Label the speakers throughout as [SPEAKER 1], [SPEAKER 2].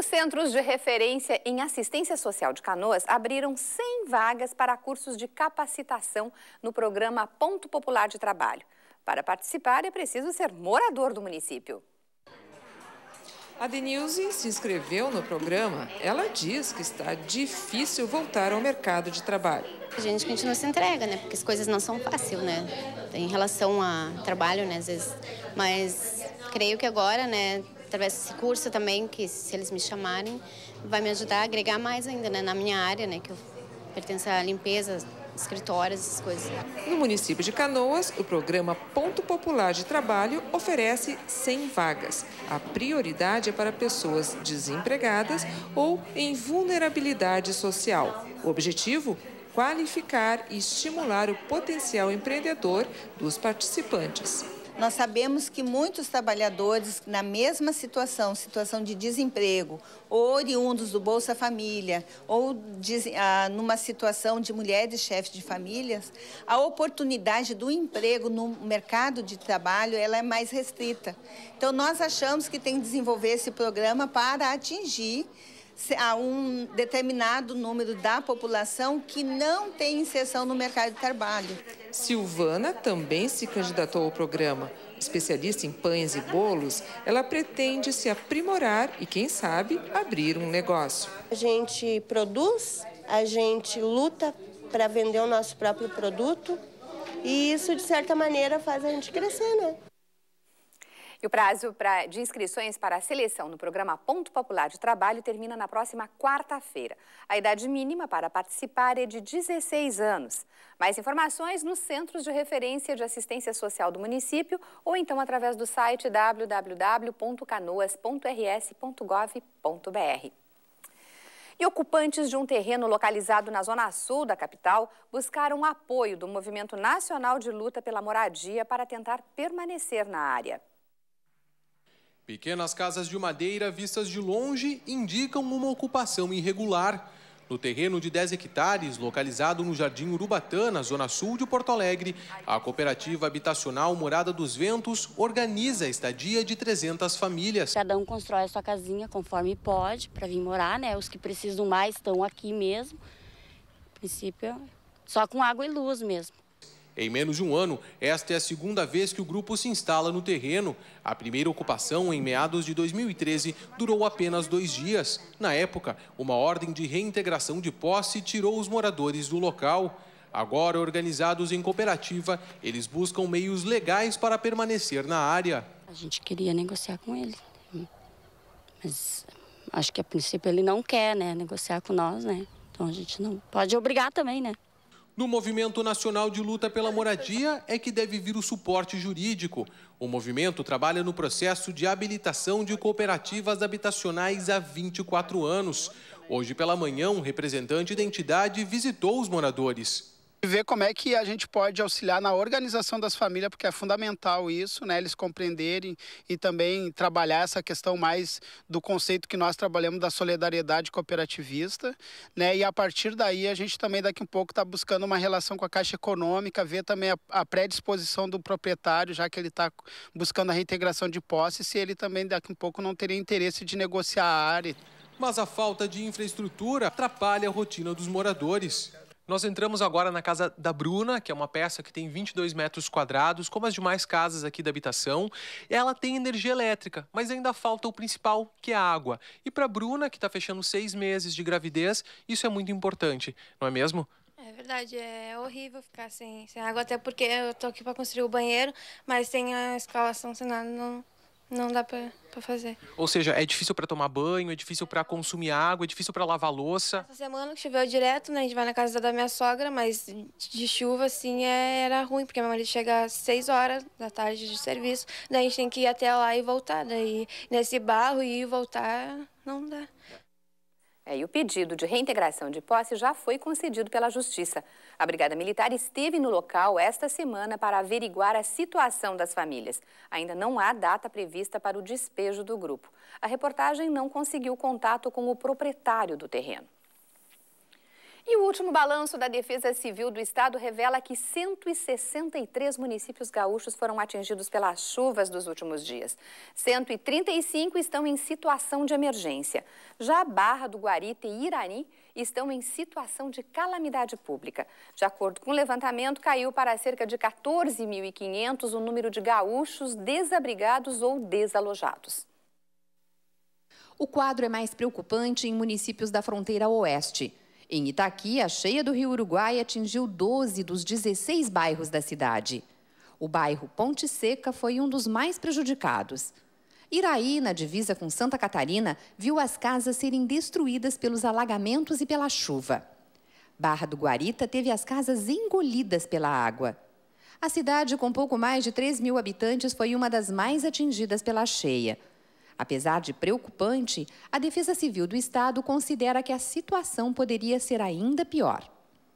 [SPEAKER 1] Os centros de referência em assistência social de Canoas abriram 100 vagas para cursos de capacitação no programa Ponto Popular de Trabalho. Para participar, é preciso ser morador do município. A Denise
[SPEAKER 2] se inscreveu no programa. Ela diz que está difícil voltar ao mercado de trabalho. A gente continua se entrega, né? Porque as coisas não são fáceis, né? Em relação a trabalho, né? Às vezes. Mas creio que agora, né? através desse curso também, que se eles me chamarem, vai me ajudar a agregar mais ainda né, na minha área, né, que eu pertenço à limpeza, escritórios, essas coisas.
[SPEAKER 3] No município de Canoas, o programa
[SPEAKER 1] Ponto Popular de Trabalho oferece 100 vagas. A prioridade é para pessoas desempregadas ou em vulnerabilidade social. O objetivo? Qualificar e estimular o potencial empreendedor dos participantes. Nós sabemos que muitos trabalhadores na mesma situação, situação de desemprego, ou oriundos do Bolsa Família, ou de, ah, numa situação de mulheres chefes de famílias, a oportunidade do emprego no mercado de trabalho ela é mais restrita. Então, nós achamos que tem que desenvolver esse programa para atingir a um determinado número da população que não tem inserção no mercado de trabalho. Silvana também se candidatou ao programa. Especialista em pães e bolos, ela pretende se aprimorar e, quem sabe, abrir um negócio. A gente produz, a gente luta para vender o nosso próprio produto e isso, de certa maneira, faz a gente crescer, né? E o prazo pra, de inscrições para a seleção no programa Ponto Popular de Trabalho termina na próxima quarta-feira. A idade mínima para participar é de 16 anos. Mais informações nos Centros de Referência de Assistência Social do município ou então através do site www.canoas.rs.gov.br e ocupantes de um terreno localizado na zona sul da capital buscaram apoio do Movimento Nacional de Luta pela Moradia para tentar permanecer na área.
[SPEAKER 3] Pequenas casas de madeira vistas de longe indicam uma ocupação irregular. No terreno de 10 hectares, localizado no Jardim na zona sul de Porto Alegre, a cooperativa habitacional Morada dos Ventos organiza a estadia de 300 famílias. Cada
[SPEAKER 2] um constrói a sua casinha conforme pode para vir morar, né? Os que precisam mais estão aqui mesmo. princípio, só com água e luz mesmo.
[SPEAKER 3] Em menos de um ano, esta é a segunda vez que o grupo se instala no terreno. A primeira ocupação, em meados de 2013, durou apenas dois dias. Na época, uma ordem de reintegração de posse tirou os moradores do local. Agora organizados em cooperativa, eles buscam meios legais para permanecer na área.
[SPEAKER 2] A gente queria negociar com ele, mas acho que a princípio ele não quer, né, negociar com nós, né? Então a gente não pode obrigar também, né?
[SPEAKER 3] No Movimento Nacional de Luta pela Moradia é que deve vir o suporte jurídico. O movimento trabalha no processo de habilitação de cooperativas habitacionais há 24 anos. Hoje pela manhã, um representante da entidade visitou os moradores e ver como é que a gente pode auxiliar na organização das famílias, porque é fundamental isso, né? Eles compreenderem e também trabalhar essa questão mais do conceito que nós trabalhamos da solidariedade cooperativista, né? E a partir daí a gente também daqui um pouco está buscando uma relação com a Caixa Econômica, ver também a, a predisposição do proprietário, já que ele está buscando a reintegração de posse, se ele também daqui um pouco não teria interesse de negociar a área. Mas a falta de infraestrutura atrapalha a rotina dos moradores. Nós entramos agora na casa da Bruna, que é uma peça que tem 22 metros quadrados, como as demais casas aqui da habitação. Ela tem energia elétrica, mas ainda falta o principal, que é a água. E para Bruna, que está fechando seis meses de gravidez, isso é muito importante, não é mesmo?
[SPEAKER 1] É verdade, é horrível ficar sem, sem água, até porque eu tô aqui para construir o banheiro, mas sem a escalação, sem nada, não, não dá para fazer.
[SPEAKER 3] Ou seja, é difícil para tomar banho, é difícil para consumir água, é difícil para lavar louça.
[SPEAKER 1] Essa semana que choveu direto, né? A gente vai na casa da minha sogra, mas de chuva, assim, é, era ruim, porque meu marido chega às 6 horas da tarde de serviço, daí a gente tem que ir até lá e voltar. Daí, nesse barro, ir e voltar, não dá. É, e o pedido de reintegração de posse já foi concedido pela Justiça. A Brigada Militar esteve no local esta semana para averiguar a situação das famílias. Ainda não há data prevista para o despejo do grupo. A reportagem não conseguiu contato com o proprietário do terreno. E o último balanço da Defesa Civil do Estado revela que 163 municípios gaúchos foram atingidos pelas chuvas dos últimos dias. 135 estão em situação de emergência. Já Barra do Guarita e Irani estão em situação de calamidade pública. De acordo com o levantamento, caiu para cerca de 14.500 o número de gaúchos desabrigados ou desalojados. O quadro é mais preocupante em municípios da fronteira oeste. Em Itaqui, a cheia do rio Uruguai atingiu 12 dos 16 bairros da cidade. O bairro Ponte Seca foi um dos mais prejudicados. Iraí, na divisa com Santa Catarina, viu as casas serem destruídas pelos alagamentos e pela chuva. Barra do Guarita teve as casas engolidas pela água. A cidade, com pouco mais de 3 mil habitantes, foi uma das mais atingidas pela cheia. Apesar de preocupante, a Defesa Civil do Estado considera que a situação poderia ser ainda pior.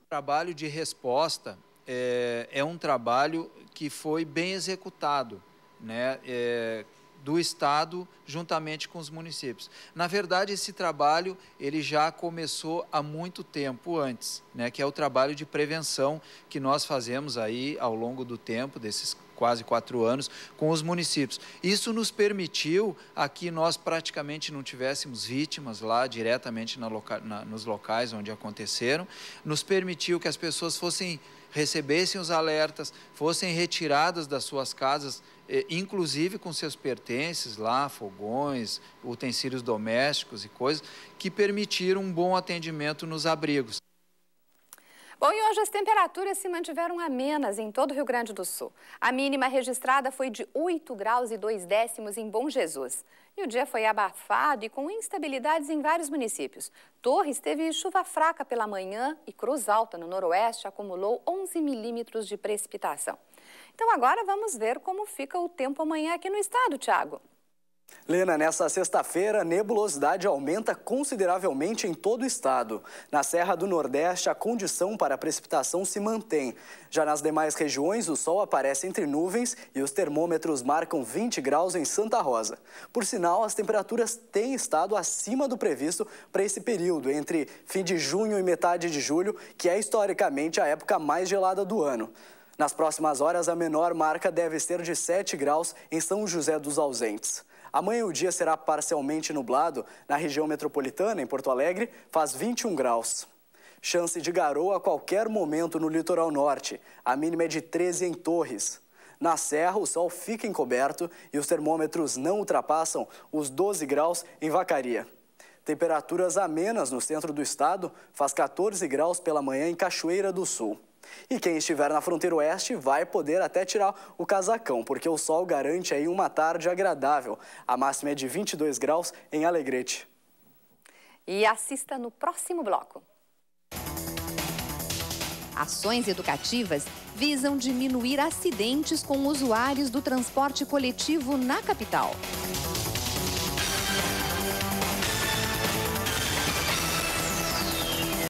[SPEAKER 2] O trabalho de resposta é, é um trabalho que foi bem executado né, é, do Estado juntamente com os municípios. Na verdade, esse trabalho ele já começou há muito tempo antes, né, que é o trabalho de prevenção que nós fazemos aí ao longo do tempo, desses quase quatro anos, com os municípios. Isso nos permitiu a que nós praticamente não tivéssemos vítimas lá diretamente na loca, na, nos locais onde aconteceram, nos permitiu que as pessoas fossem recebessem os alertas, fossem retiradas das suas casas, eh, inclusive com seus pertences lá, fogões, utensílios domésticos e coisas, que permitiram um bom atendimento nos abrigos
[SPEAKER 1] temperaturas se mantiveram amenas em todo o Rio Grande do Sul. A mínima registrada foi de 8 graus e 2 décimos em Bom Jesus. E o dia foi abafado e com instabilidades em vários municípios. Torres teve chuva fraca pela manhã e Cruz Alta, no noroeste, acumulou 11 milímetros de precipitação. Então agora vamos ver como fica o tempo amanhã aqui no estado, Tiago.
[SPEAKER 2] Lena, nessa sexta-feira, a nebulosidade aumenta consideravelmente em todo o estado. Na Serra do Nordeste, a condição para a precipitação se mantém. Já nas demais regiões, o sol aparece entre nuvens e os termômetros marcam 20 graus em Santa Rosa. Por sinal, as temperaturas têm estado acima do previsto para esse período, entre fim de junho e metade de julho, que é historicamente a época mais gelada do ano. Nas próximas horas, a menor marca deve ser de 7 graus em São José dos Ausentes. Amanhã o dia será parcialmente nublado. Na região metropolitana, em Porto Alegre, faz 21 graus. Chance de garoa a qualquer momento no litoral norte. A mínima é de 13 em Torres. Na Serra, o sol fica encoberto e os termômetros não ultrapassam os 12 graus em Vacaria. Temperaturas amenas no centro do estado, faz 14 graus pela manhã em Cachoeira do Sul. E quem estiver na fronteira oeste vai poder até tirar o casacão, porque o sol garante aí uma tarde agradável. A máxima é de 22 graus em Alegrete.
[SPEAKER 1] E assista no próximo bloco. Ações educativas visam diminuir acidentes com usuários do transporte coletivo na capital.